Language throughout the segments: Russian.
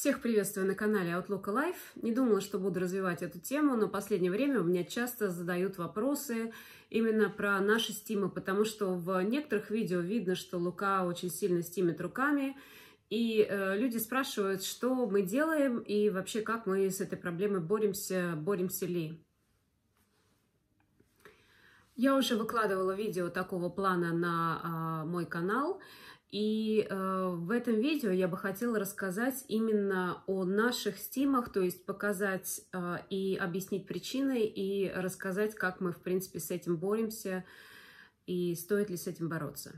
Всех приветствую на канале Outlook Life. Не думала, что буду развивать эту тему, но в последнее время у меня часто задают вопросы именно про наши стимы, потому что в некоторых видео видно, что Лука очень сильно стимит руками, и э, люди спрашивают, что мы делаем и вообще как мы с этой проблемой боремся, боремся ли. Я уже выкладывала видео такого плана на а, мой канал, и э, в этом видео я бы хотела рассказать именно о наших стимах, то есть показать э, и объяснить причины, и рассказать, как мы, в принципе, с этим боремся, и стоит ли с этим бороться.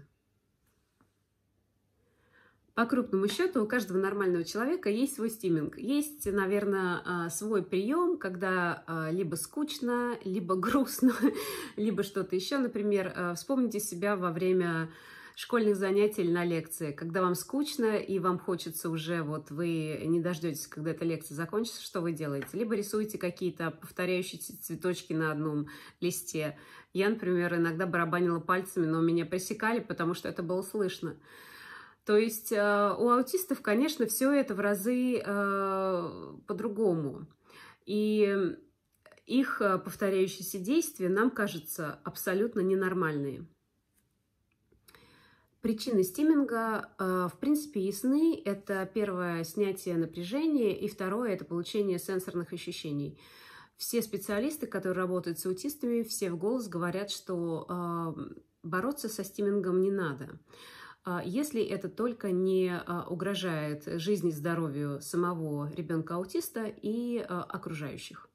По крупному счету, у каждого нормального человека есть свой стиминг. Есть, наверное, э, свой прием, когда э, либо скучно, либо грустно, либо что-то еще. Например, э, вспомните себя во время школьных занятий или на лекции, когда вам скучно и вам хочется уже, вот вы не дождетесь, когда эта лекция закончится, что вы делаете? Либо рисуете какие-то повторяющиеся цветочки на одном листе. Я, например, иногда барабанила пальцами, но меня пресекали, потому что это было слышно. То есть э, у аутистов, конечно, все это в разы э, по-другому. И их э, повторяющиеся действия нам кажутся абсолютно ненормальными. Причины стиминга, а, в принципе, ясны. Это первое – снятие напряжения, и второе – это получение сенсорных ощущений. Все специалисты, которые работают с аутистами, все в голос говорят, что а, бороться со стимингом не надо а, если это только не угрожает жизни и здоровью самого ребенка-аутиста и окружающих.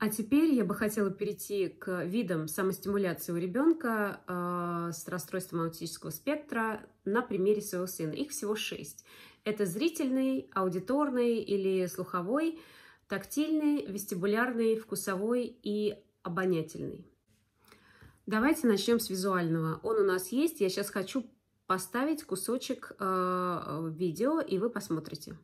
А теперь я бы хотела перейти к видам самостимуляции у ребенка э, а, с расстройством аутического спектра на примере своего сына. Их всего шесть. Это зрительный, аудиторный или слуховой, тактильный, вестибулярный, вкусовой и обонятельный. Давайте начнем с визуального. Он у нас есть. Я сейчас хочу поставить кусочек э, видео, и вы посмотрите.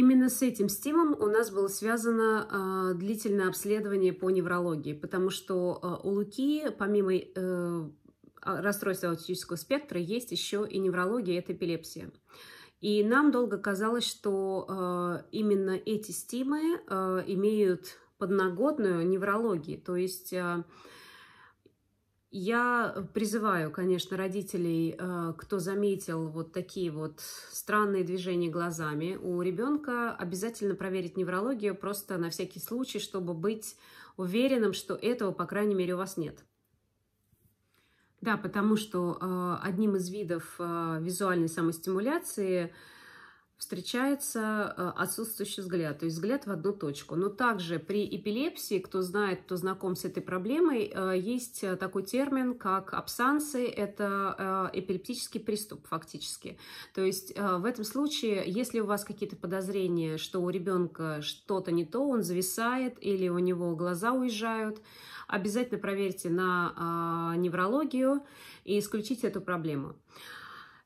Именно с этим стимом у нас было связано э, длительное обследование по неврологии, потому что э, у Луки, помимо э, а, расстройства аутического спектра, есть еще и неврология, это эпилепсия. И нам долго казалось, что э, именно эти стимы э, имеют подноготную неврологии, то есть... Э, я э, призываю, конечно, родителей, э, кто заметил вот такие вот странные движения глазами у ребенка, обязательно проверить неврологию просто на всякий случай, чтобы быть уверенным, что этого, по крайней мере, у вас нет. Да, потому что э, одним из видов визуальной самостимуляции – встречается э, отсутствующий взгляд, то есть взгляд в одну точку. Но также при эпилепсии, кто знает, кто знаком с этой проблемой, э, есть э, такой термин, как абсансы, это эпилептический приступ фактически. То есть в этом случае, если у вас какие-то подозрения, что у ребенка что-то не то, он зависает или у него глаза уезжают, обязательно проверьте на а, неврологию и исключите эту проблему.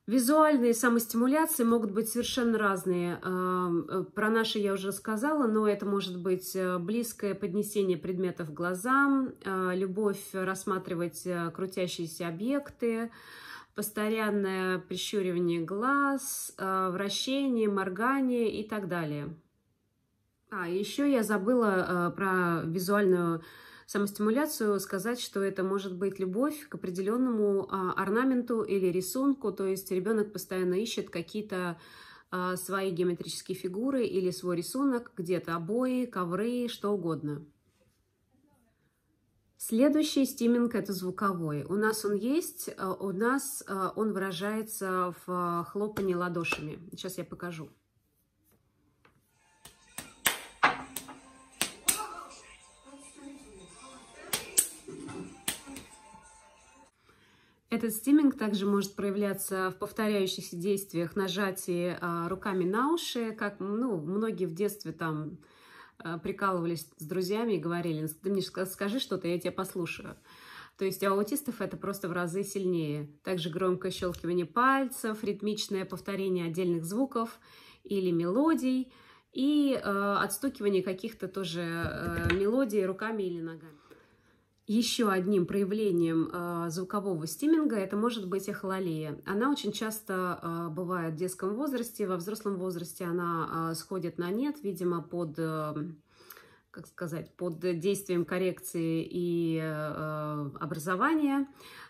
Визуальные самостимуляции могут быть совершенно разные. А, э, про наши я уже рассказала, но это может быть э, близкое поднесение предметов глазам, а, любовь рассматривать э, крутящиеся объекты, постоянное прищуривание глаз, а, вращение, моргание и так далее. А, еще я забыла про визуальную самостимуляцию, сказать, что это может быть любовь к определенному а, орнаменту или рисунку, то есть ребенок постоянно ищет какие-то а, свои геометрические фигуры или свой рисунок, где-то обои, ковры, что угодно. Следующий стиминг – это звуковой. У нас он есть, а у нас он выражается в хлопании ладошами. Сейчас я покажу. Этот стиминг также может проявляться в повторяющихся действиях нажатии а, руками на уши, как ну, многие в детстве там а, прикалывались с друзьями и говорили, ты мне скажи что-то, я тебя послушаю. То есть у аутистов это просто в разы сильнее. Также громкое щелкивание пальцев, ритмичное повторение отдельных звуков или мелодий и э, отстукивание каких-то тоже э, мелодий руками или ногами. Еще одним проявлением э, звукового стиминга это может быть эхололея. Она очень часто э, бывает в детском возрасте, во взрослом возрасте она э, сходит на нет, видимо, под, как сказать, под действием коррекции и образования.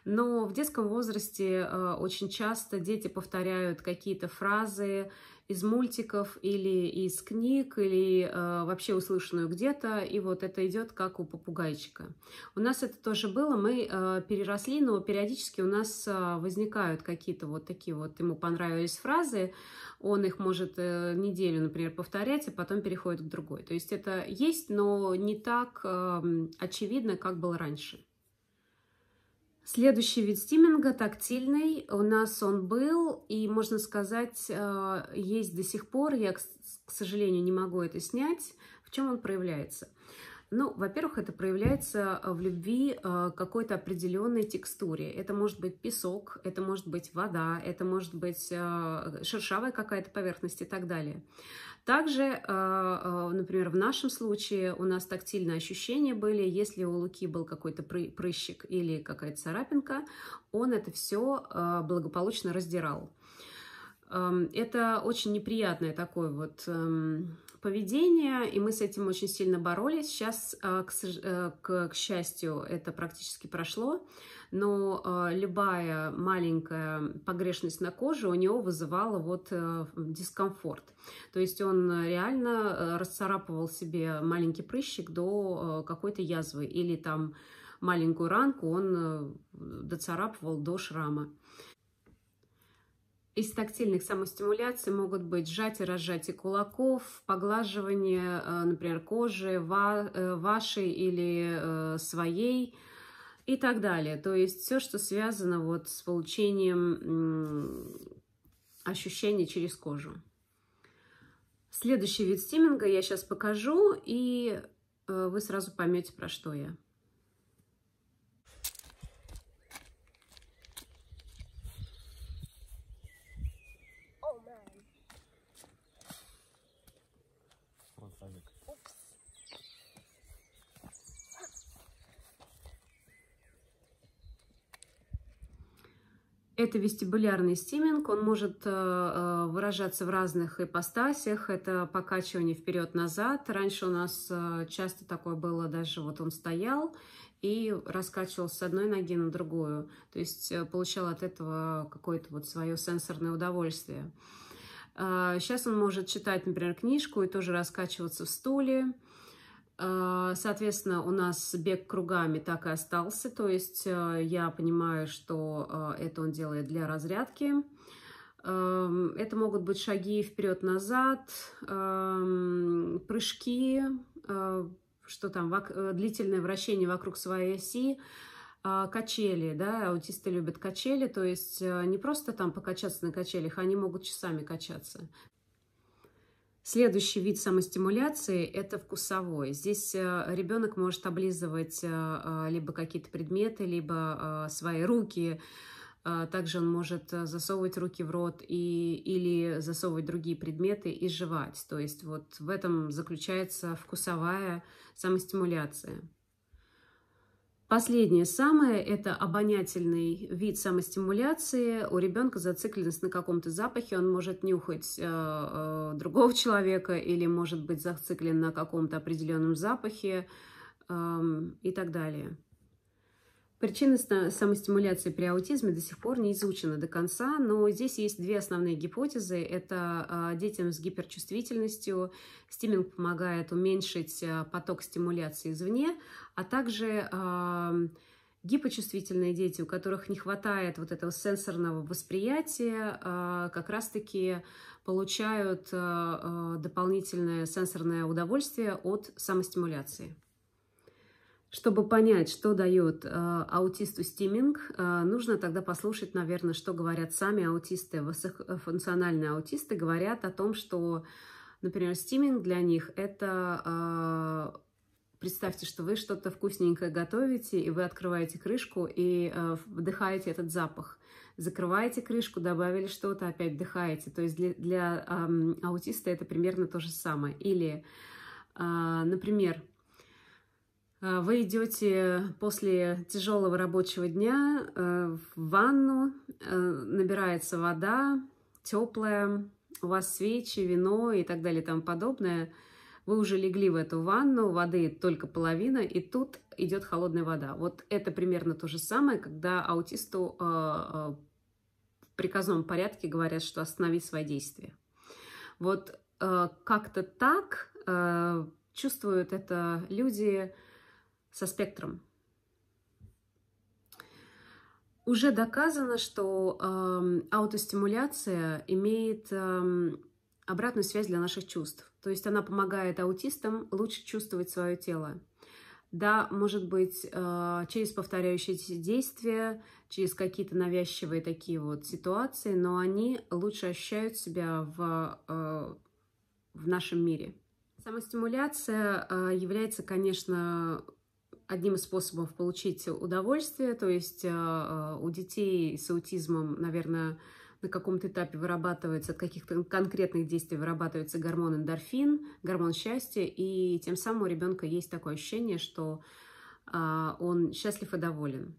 Но в детском возрасте э, очень часто дети повторяют какие-то фразы из мультиков или из книг, или э, вообще услышанную где-то, и вот это идет как у попугайчика. У нас это тоже было, мы э, переросли, но периодически у нас возникают какие-то вот такие вот, ему понравились фразы, он их может неделю, например, повторять, а потом переходит к другой. То есть это есть, но не так эм, очевидно, как было раньше. Следующий вид стиминга тактильный. У нас он был, и, можно сказать, э, есть до сих пор. Я, к сожалению, не могу это снять. В чем он проявляется? Ну, во-первых, это проявляется э, в любви э, какой-то определенной текстуре. Это может быть песок, это может быть вода, это может быть э, шершавая какая-то поверхность и так далее. Также, например, в нашем случае у нас тактильные ощущения были. Если у Луки был какой-то прыщик или какая-то царапинка, он это все благополучно раздирал. Эм, это очень неприятное такое вот эм, поведения, и мы с этим очень сильно боролись. Сейчас, э, к, э, к, к счастью, это практически прошло, но э, любая маленькая погрешность на коже у него вызывала вот дискомфорт. То есть он реально расцарапывал себе маленький прыщик до какой-то язвы или там маленькую ранку он доцарапывал до шрама. Из тактильных самостимуляций могут быть сжатие, разжатие кулаков, поглаживание, э, например, кожи, э, вашей или э, своей и так далее. То есть все, что связано вот с получением ощущений через кожу. Следующий вид стиминга я сейчас покажу, и вы сразу поймете, про что я. Это вестибулярный стиминг, он может э, э, выражаться в разных ипостасях, это покачивание вперед-назад. Раньше у нас э, часто такое было, даже вот он стоял и раскачивался с одной ноги на другую, то есть получал от этого какое-то вот свое сенсорное удовольствие. Сейчас он может читать, например, книжку и тоже раскачиваться в стуле. А, соответственно, у нас бег кругами так и остался, то есть э, я понимаю, что э, это он делает для разрядки. Эм, это могут быть шаги вперед-назад, эм, прыжки, э, что там, длительное вращение вокруг своей оси, а, качели, да, аутисты любят качели, то есть не просто там покачаться на качелях, они могут часами качаться. Следующий вид самостимуляции – это вкусовой. Здесь э, ребенок может облизывать э, э, либо какие-то предметы, либо свои руки. Также он может засовывать руки в рот и, или засовывать другие предметы и жевать. То есть вот в этом заключается вкусовая самостимуляция. Последнее самое – это обонятельный вид самостимуляции. У ребенка зацикленность на каком-то запахе. Он может нюхать э, э, другого человека или может быть зациклен на каком-то определенном запахе э, и так далее. Причина самостимуляции при аутизме до сих пор не изучена до конца, но здесь есть две основные гипотезы. Это а, детям с гиперчувствительностью стиминг помогает уменьшить а, поток стимуляции извне, а также а, гипочувствительные дети, у которых не хватает вот этого сенсорного восприятия, как раз-таки получают дополнительное сенсорное удовольствие от самостимуляции. Чтобы понять, что дает э, аутисту стиминг, э, нужно тогда послушать, наверное, что говорят сами аутисты. Высокофункциональные э, аутисты говорят о том, что, например, стиминг для них это э, Представьте, что вы что-то вкусненькое готовите, и вы открываете крышку и э, вдыхаете этот запах. Закрываете крышку, добавили что-то, опять вдыхаете. То есть для, для э, аутиста это примерно то же самое. Или, э, например, Э, вы идете после тяжелого рабочего дня э, в ванну, э, набирается вода, теплая, у вас свечи, вино и так далее и тому подобное. Вы уже легли в эту ванну, воды только половина, и тут идет холодная вода. Вот это примерно то же самое, когда аутисту в приказном порядке говорят, что останови свои действия. Вот как-то так чувствуют это люди, со спектром. Уже доказано, что э, аутостимуляция имеет э, обратную связь для наших чувств. То есть она помогает аутистам лучше чувствовать свое тело. Да, может быть, э, через повторяющиеся действия, через какие-то навязчивые такие вот ситуации, но они лучше ощущают себя в, э, в нашем мире. Самостимуляция э, является, конечно, одним из способов получить удовольствие, то есть э, э, у детей с аутизмом, наверное, на каком-то этапе вырабатывается, от каких-то конкретных действий вырабатывается гормон эндорфин, гормон счастья, и тем самым у ребенка есть такое ощущение, что э, он счастлив и доволен.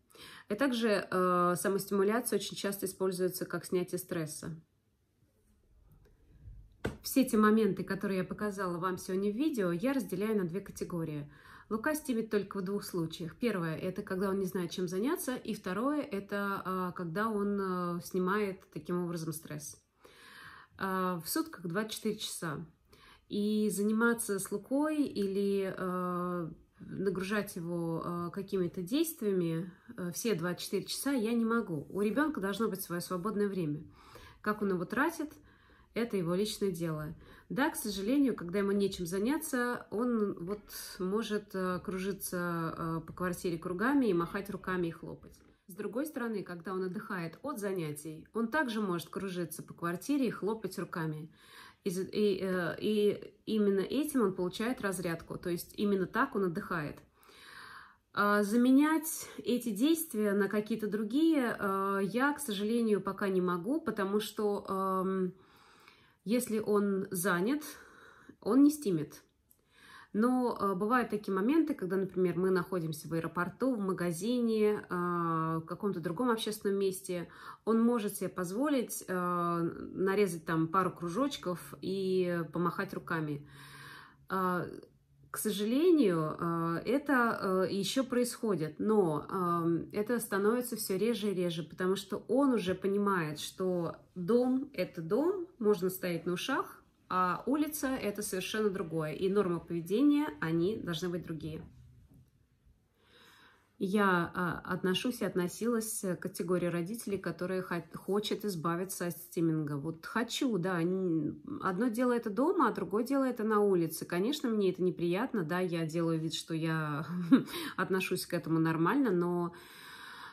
И также э, самостимуляция очень часто используется как снятие стресса. Все эти моменты, которые я показала вам сегодня в видео, я разделяю на две категории – Лука стебет только в двух случаях. Первое – это когда он не знает, чем заняться, и второе – это а, когда он э, снимает таким образом стресс. А, в сутках 24 часа. И заниматься с Лукой или а, нагружать его какими-то действиями э, все 24 часа я не могу. У ребенка должно быть свое свободное время. Как он его тратит – это его личное дело. Да, к сожалению, когда ему нечем заняться, он вот может э, кружиться э, по квартире кругами и махать руками и хлопать. С другой стороны, когда он отдыхает от занятий, он также может кружиться по квартире и хлопать руками. И, и, э, и именно этим он получает разрядку, то есть именно так он отдыхает. А заменять эти действия на какие-то другие я, к сожалению, пока не могу, потому что эм, если он занят, он не стимит. Но э, бывают такие моменты, когда, например, мы находимся в аэропорту, в магазине, э, в каком-то другом общественном месте, он может себе позволить э, нарезать там пару кружочков и помахать руками. К сожалению, э, это э, еще происходит, но эм, это становится все реже и реже, потому что он уже понимает, что дом – это дом, можно стоять на ушах, а улица – это совершенно другое, и нормы поведения, они должны быть другие. Я а, отношусь и относилась э, к категории родителей, которые хочет избавиться от стиминга. Вот хочу, да. Одно дело это дома, а другое дело это на улице. Конечно, мне это неприятно, да, я делаю вид, что я отношусь к этому нормально, но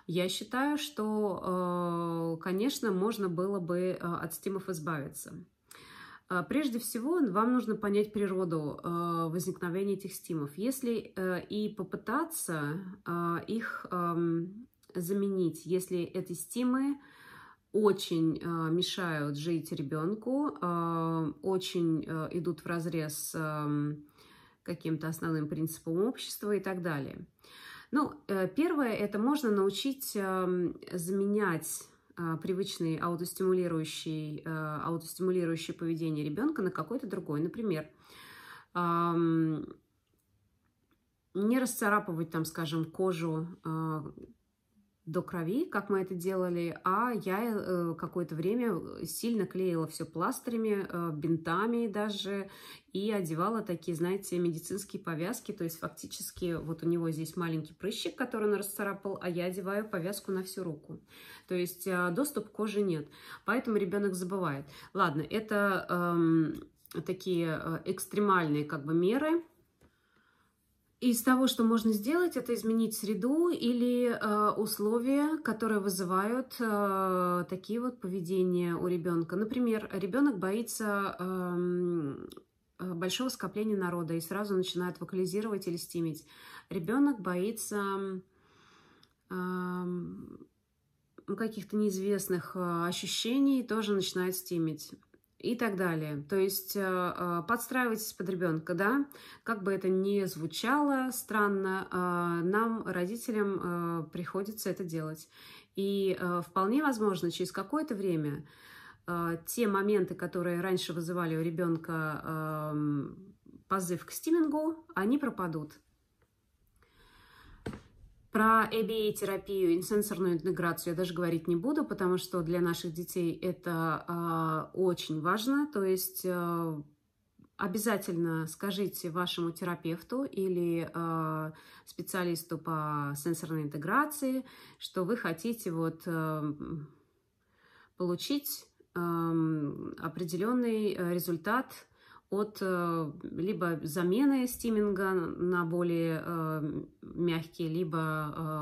я считаю, что, э, конечно, можно было бы э, от стимов избавиться. А, прежде всего, вам нужно понять природу э, возникновения этих стимов. Если э, и попытаться э, их эм, заменить, если эти стимы очень мешают жить ребенку, очень идут в разрез эм, каким-то основным принципам общества и так далее. Ну, первое, это можно научить эм, заменять а, привычный аутостимулирующий, э, аутостимулирующее поведение ребенка на какой-то другой. Например, не расцарапывать там, скажем, кожу а, до крови, как мы это делали, а я э, какое-то время э, сильно клеила все пластырями, э, бинтами даже, и одевала такие, знаете, медицинские повязки, то есть фактически вот у него здесь маленький прыщик, который он расцарапал, а я одеваю повязку на всю руку. То есть доступ к коже нет, поэтому ребенок забывает. Ладно, это эм, такие экстремальные как бы меры, из того, что можно сделать, это изменить среду или э, условия, которые вызывают э, такие вот поведения у ребенка. Например, ребенок боится эм, э, большого скопления народа и сразу начинает вокализировать или стимить. Ребенок боится эм, каких-то неизвестных э, ощущений тоже начинает стимить и так далее. То есть а, а, подстраивайтесь под ребенка, да, как бы это ни звучало странно, а, нам, родителям, приходится это делать. И вполне возможно, через какое-то время те моменты, которые раньше вызывали у ребенка позыв к стимингу, они пропадут. Про ABA терапию и сенсорную интеграцию я даже говорить не буду, потому что для наших детей это э, очень важно. То есть э, обязательно скажите вашему терапевту или э, специалисту по сенсорной интеграции, что вы хотите вот, э, получить эм, э, определенный результат – от э, либо замены стиминга на более э, мягкие, либо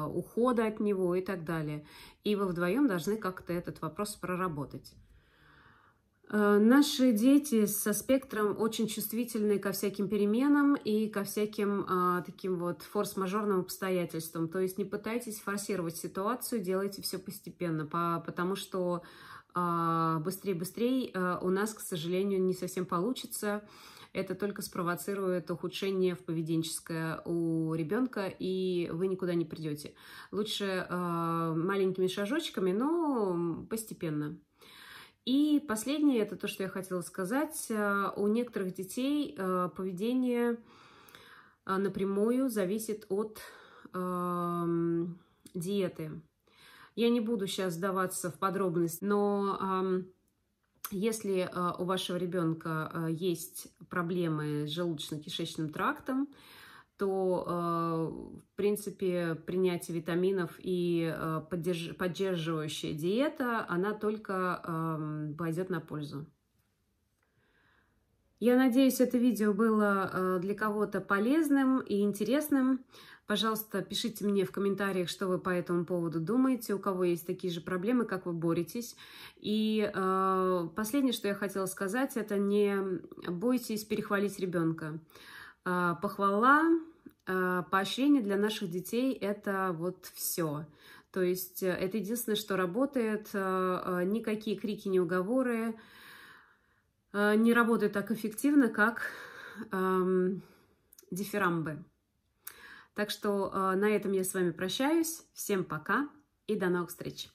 э, ухода от него и так далее. И вы вдвоем должны как-то этот вопрос проработать. Наши дети со спектром очень чувствительны ко всяким переменам и ко всяким а, таким вот форс-мажорным обстоятельствам. То есть не пытайтесь форсировать ситуацию, делайте все постепенно, по, потому что быстрее, а, быстрее а, у нас, к сожалению, не совсем получится. Это только спровоцирует ухудшение в поведенческое у ребенка, и вы никуда не придете. Лучше а, маленькими шажочками, но постепенно. И последнее, это то, что я хотела сказать. У некоторых детей поведение напрямую зависит от диеты. Я не буду сейчас сдаваться в подробности, но если э, у вашего ребенка э, есть проблемы с желудочно-кишечным трактом, то, э, в принципе, принятие витаминов и поддерживающая диета, она только пойдет на пользу. Я надеюсь, это видео было для кого-то полезным и интересным. Пожалуйста, пишите мне в комментариях, что вы по этому поводу думаете, у кого есть такие же проблемы, как вы боретесь. И э, последнее, что я хотела сказать, это не бойтесь перехвалить ребенка. Э, похвала, э, поощрение для наших детей – это вот все. То есть э, это единственное, что работает. Э, э никакие крики, не уговоры э, не работают так эффективно, как э, дифирамбы. Так что э, на этом я с вами прощаюсь. Всем пока и до новых встреч!